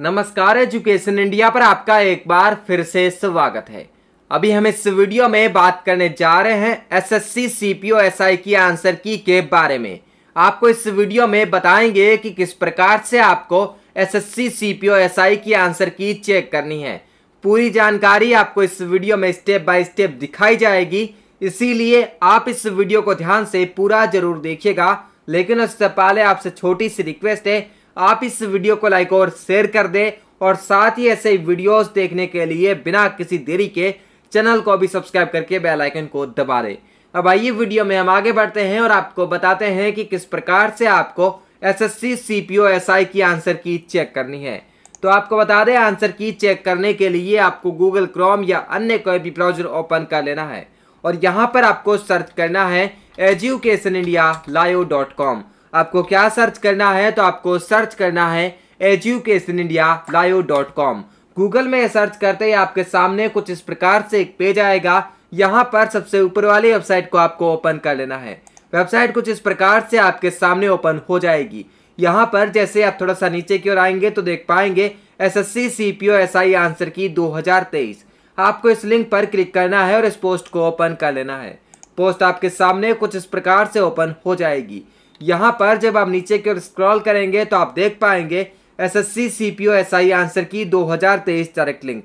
नमस्कार education India पर आपका एक बार फिर से स्वागत है अभी हम इस वीडियो में बात करने जा रहे हैं एसएससी सीपीओ एसआई की आंसर की के बारे में आपको इस वीडियो में बताएंगे कि किस प्रकार से आपको एसएससी सीपीओ एसआई की आंसर की चेक करनी है पूरी जानकारी आपको इस वीडियो में स्टेप बाय स्टेप दिखाई जाएगी इसीलिए आप इस वीडियो को ध्यान से पूरा जरूर देखिएगा लेकिन उससे पहले आपसे छोटी सी रिक्वेस्ट है आप इस वीडियो को लाइक और शेयर कर दें और साथ ही ऐसे वीडियोस देखने के लिए बिना किसी देरी के चैनल को भी सब्सक्राइब करके बेल आइकन को दबा दें अब आइए वीडियो में हम आगे बढ़ते हैं और आपको बताते हैं कि किस प्रकार से आपको ओ एस आई की आंसर की चेक करनी है तो आपको बता दें आंसर की चेक करने के लिए आपको गूगल क्रोम या अन्य कोई भी ब्राउजर ओपन कर लेना है और यहाँ पर आपको सर्च करना है education India live dot com आपको क्या सर्च करना है तो आपको सर्च करना है education India live dot com Google में सर्च करते ही आपके सामने कुछ इस प्रकार से एक पेज आएगा यहाँ पर सबसे ऊपर वाली वेबसाइट को आपको ओपन कर लेना है वेबसाइट कुछ इस प्रकार से आपके सामने ओपन हो जाएगी यहाँ पर जैसे आप थोड़ा सा नीचे की ओर आएंगे तो देख पाएंगे S S C C P O S I answer key 2023 आपको इस लिंक पर क्लिक करना है और इस पोस्ट को ओपन कर लेना है पोस्ट आपके सामने कुछ इस प्रकार से ओपन हो जाएगी यहाँ पर जब आप नीचे की ओर स्क्रॉल करेंगे तो आप देख पाएंगे S S C C P O S I answer key 2023 direct link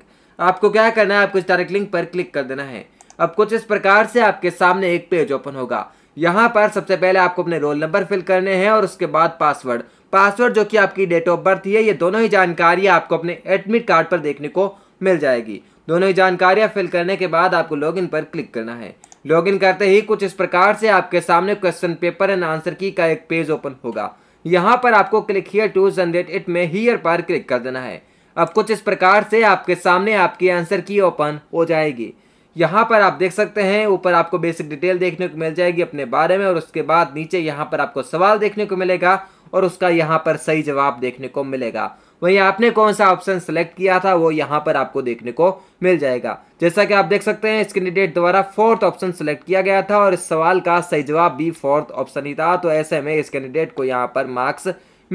आपको क्या करना है आपको इस डायरेक्ट लिंक पर क्लिक कर देना है अब कुछ इस प्रकार से आपके सामने एक पेज ओपन होगा यहाँ पर सबसे पहले आपको अपने रोल नंबर फिल करने हैं और उसके बाद पासवर्ड पासवर्ड जो कि आपकी डेट ऑफ बर्थ है ये दोनों ही जानकारी आपको अपने एडमिट कार्ड पर देखने को मिल जाएगी दोनों ही जानकारियाँ फिल करने के बाद आपको लॉगिन पर क्लिक करना है लॉगिन करते ही कुछ इस प्रकार से आपके सामने क्वेश्चन पेपर एंड आंसर की का एक पेज ओपन होगा यहाँ पर आपको click here to generate it में हियर पर क्लिक कर देना है अब कुछ इस प्रकार से आपके सामने आपकी आंसर की ओपन हो जाएगी यहाँ पर आप देख सकते हैं ऊपर आपको बेसिक डिटेल देखने को मिल जाएगी अपने बारे में और उसके बाद नीचे यहाँ पर आपको सवाल देखने को मिलेगा और उसका यहाँ पर सही जवाब देखने को मिलेगा वहीं आपने कौन सा ऑप्शन सेलेक्ट किया था वो यहाँ पर आपको देखने को मिल जाएगा जैसा कि आप देख सकते हैं इस कैंडिडेट द्वारा फोर्थ ऑप्शन सेलेक्ट किया गया था और इस सवाल का सही जवाब भी फोर्थ ऑप्शन ही था तो ऐसे में इस कैंडिडेट को यहाँ पर मार्क्स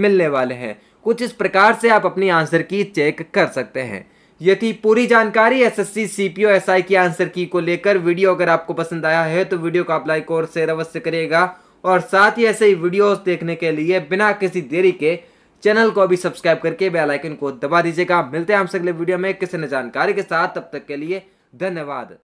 मिलने वाले हैं कुछ इस प्रकार से आप अपनी आंसर की चेक कर सकते हैं ये थी पूरी जानकारी एसएससी सीपीओ एसआई की आंसर की को लेकर वीडियो अगर आपको पसंद आया है तो वीडियो को आप लाइक और शेयर अवश्य करिएगा और साथ ही ऐसे ही वीडियोस देखने के लिए बिना किसी देरी के चैनल को भी सब्सक्राइब करके बेल आइकन को दबा दीजिएगा मिलते हैं आपसे अगले वीडियो में किसी न जानकारी के साथ तब तक के लिए धन्यवाद